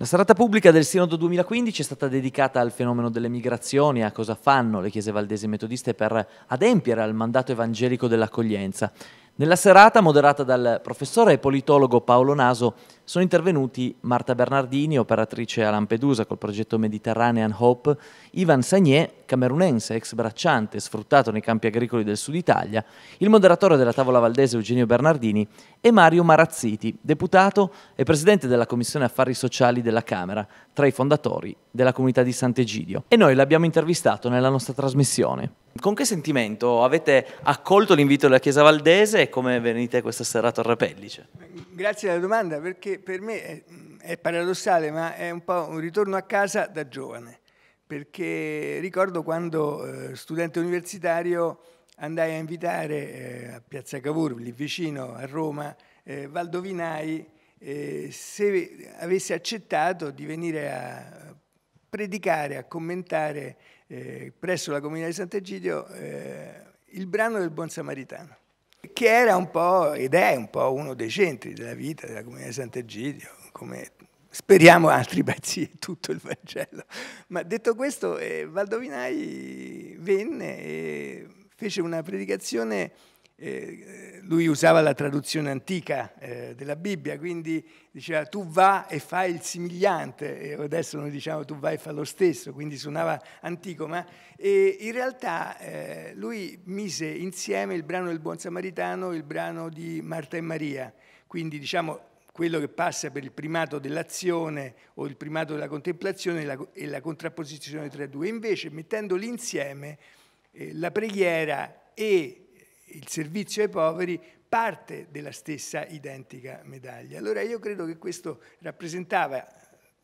La serata pubblica del Sinodo 2015 è stata dedicata al fenomeno delle migrazioni, a cosa fanno le chiese valdesi metodiste per adempiere al mandato evangelico dell'accoglienza. Nella serata, moderata dal professore e politologo Paolo Naso, sono intervenuti Marta Bernardini, operatrice a Lampedusa col progetto Mediterranean Hope, Ivan Sagné, camerunense, ex bracciante, sfruttato nei campi agricoli del sud Italia, il moderatore della tavola valdese Eugenio Bernardini e Mario Marazziti, deputato e presidente della Commissione Affari Sociali della Camera, tra i fondatori della comunità di Sant'Egidio. E noi l'abbiamo intervistato nella nostra trasmissione. Con che sentimento avete accolto l'invito della Chiesa Valdese e come venite questa serata a Repellice? Grazie alla domanda perché per me è, è paradossale, ma è un po' un ritorno a casa da giovane, perché ricordo quando eh, studente universitario andai a invitare eh, a Piazza Cavour, lì vicino a Roma, eh, Valdovinai, se avesse accettato di venire a predicare, a commentare eh, presso la comunità di Sant'Egidio eh, il brano del Buon Samaritano che era un po' ed è un po' uno dei centri della vita della comunità di Sant'Egidio, come speriamo altri pezzi e tutto il Vangelo. Ma detto questo, eh, Valdovinai venne e fece una predicazione eh, lui usava la traduzione antica eh, della Bibbia, quindi diceva tu va e fai il simigliante, e adesso noi diciamo tu vai e fa lo stesso, quindi suonava antico, ma e in realtà eh, lui mise insieme il brano del Buon Samaritano e il brano di Marta e Maria, quindi diciamo quello che passa per il primato dell'azione o il primato della contemplazione e la, e la contrapposizione tra i due. Invece, mettendoli insieme, eh, la preghiera e il servizio ai poveri parte della stessa identica medaglia. Allora io credo che questo rappresentava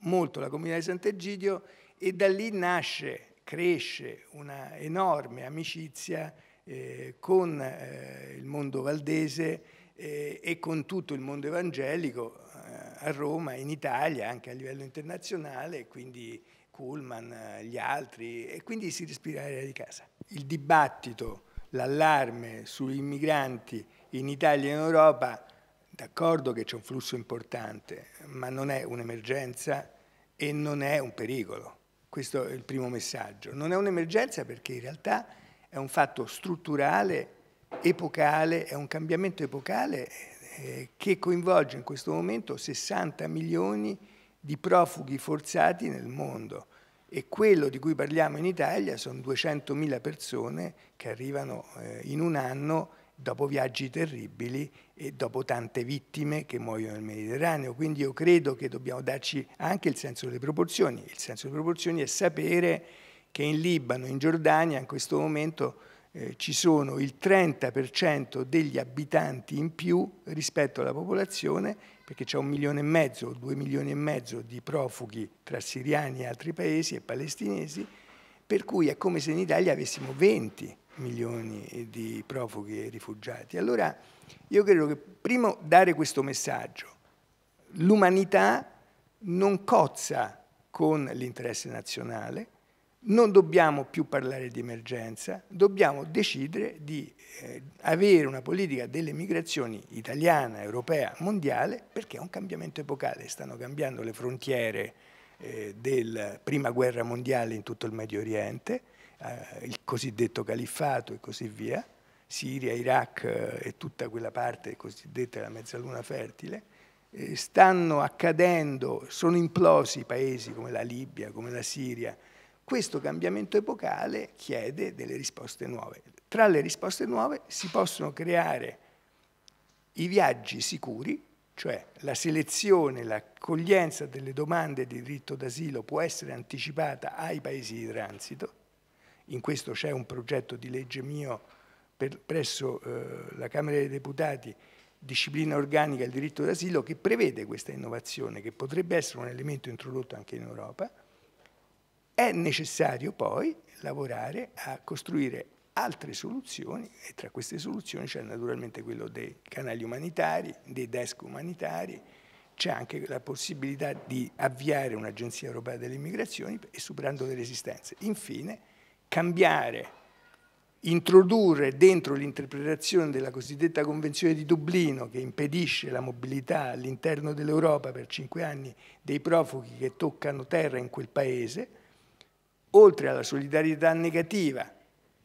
molto la comunità di Sant'Egidio e da lì nasce, cresce una enorme amicizia eh, con eh, il mondo valdese eh, e con tutto il mondo evangelico eh, a Roma, in Italia, anche a livello internazionale, quindi Kuhlman, eh, gli altri, e quindi si respira l'aria di casa. Il dibattito l'allarme sui migranti in Italia e in Europa, d'accordo che c'è un flusso importante, ma non è un'emergenza e non è un pericolo. Questo è il primo messaggio. Non è un'emergenza perché in realtà è un fatto strutturale, epocale, è un cambiamento epocale eh, che coinvolge in questo momento 60 milioni di profughi forzati nel mondo e quello di cui parliamo in Italia sono 200.000 persone che arrivano eh, in un anno dopo viaggi terribili e dopo tante vittime che muoiono nel Mediterraneo. Quindi io credo che dobbiamo darci anche il senso delle proporzioni. Il senso delle proporzioni è sapere che in Libano, in Giordania, in questo momento eh, ci sono il 30% degli abitanti in più rispetto alla popolazione perché c'è un milione e mezzo, due milioni e mezzo di profughi tra siriani e altri paesi e palestinesi, per cui è come se in Italia avessimo 20 milioni di profughi e rifugiati. Allora io credo che primo dare questo messaggio, l'umanità non cozza con l'interesse nazionale, non dobbiamo più parlare di emergenza, dobbiamo decidere di eh, avere una politica delle migrazioni italiana, europea, mondiale, perché è un cambiamento epocale, stanno cambiando le frontiere eh, della prima guerra mondiale in tutto il Medio Oriente, eh, il cosiddetto califfato e così via, Siria, Iraq eh, e tutta quella parte cosiddetta la mezzaluna fertile, stanno accadendo, sono implosi paesi come la Libia, come la Siria, questo cambiamento epocale chiede delle risposte nuove. Tra le risposte nuove si possono creare i viaggi sicuri, cioè la selezione, l'accoglienza delle domande di diritto d'asilo può essere anticipata ai paesi di transito. In questo c'è un progetto di legge mio per, presso eh, la Camera dei Deputati, disciplina organica del diritto d'asilo, che prevede questa innovazione, che potrebbe essere un elemento introdotto anche in Europa. È necessario poi lavorare a costruire altre soluzioni e tra queste soluzioni c'è naturalmente quello dei canali umanitari, dei desk umanitari, c'è anche la possibilità di avviare un'agenzia europea delle immigrazioni e superando le resistenze. Infine, cambiare, introdurre dentro l'interpretazione della cosiddetta Convenzione di Dublino che impedisce la mobilità all'interno dell'Europa per cinque anni dei profughi che toccano terra in quel paese, oltre alla solidarietà negativa,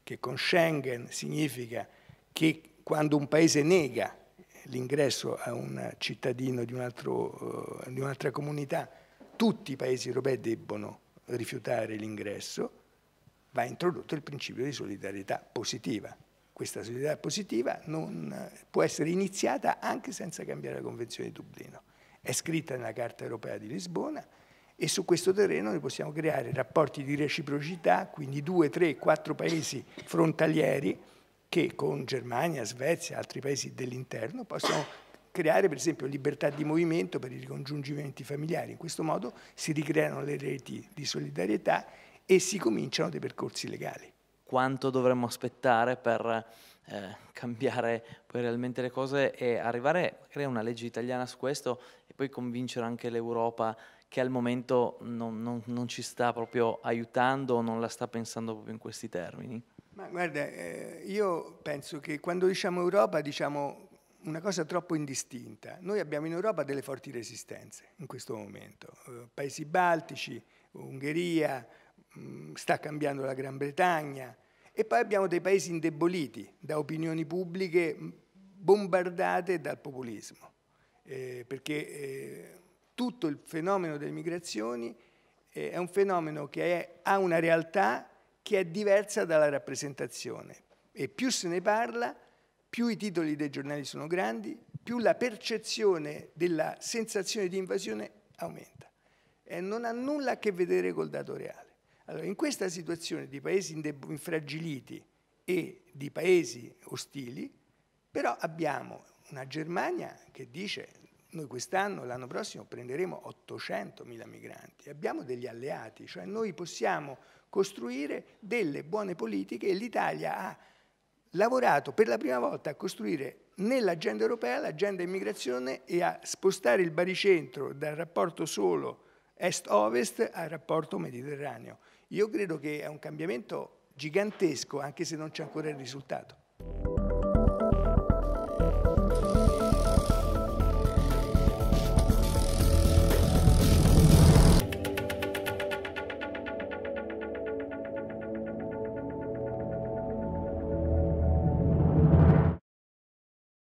che con Schengen significa che quando un paese nega l'ingresso a un cittadino eh, di un'altra comunità, tutti i paesi europei debbono rifiutare l'ingresso, va introdotto il principio di solidarietà positiva. Questa solidarietà positiva non eh, può essere iniziata anche senza cambiare la Convenzione di Dublino. È scritta nella Carta europea di Lisbona, e su questo terreno noi possiamo creare rapporti di reciprocità, quindi due, tre, quattro paesi frontalieri che con Germania, Svezia, altri paesi dell'interno possono creare per esempio libertà di movimento per i ricongiungimenti familiari. In questo modo si ricreano le reti di solidarietà e si cominciano dei percorsi legali. Quanto dovremmo aspettare per eh, cambiare poi realmente le cose e arrivare a creare una legge italiana su questo e poi convincere anche l'Europa che al momento non, non, non, ci sta proprio aiutando non la sta pensando proprio in questi termini? Ma guarda, eh, io penso che quando diciamo Europa diciamo una cosa troppo indistinta. Noi abbiamo in Europa delle forti resistenze in questo momento. Eh, Paesi baltici, Ungheria, mh, mm, sta cambiando la Gran Bretagna e poi abbiamo dei paesi indeboliti da opinioni pubbliche mm, bombardate dal populismo. Eh, perché eh, tutto il fenomeno delle migrazioni eh, è un fenomeno che è, ha una realtà che è diversa dalla rappresentazione e più se ne parla, più i titoli dei giornali sono grandi, più la percezione della sensazione di invasione aumenta e non ha nulla a che vedere col dato reale. Allora, in questa situazione di paesi infragiliti e di paesi ostili, però abbiamo una Germania che dice noi quest'anno, l'anno prossimo, prenderemo 800.000 migranti. Abbiamo degli alleati, cioè noi possiamo costruire delle buone politiche e l'Italia ha lavorato per la prima volta a costruire nell'agenda europea l'agenda immigrazione e a spostare il baricentro dal rapporto solo est-ovest al rapporto mediterraneo. Io credo che è un cambiamento gigantesco, anche se non c'è ancora il risultato.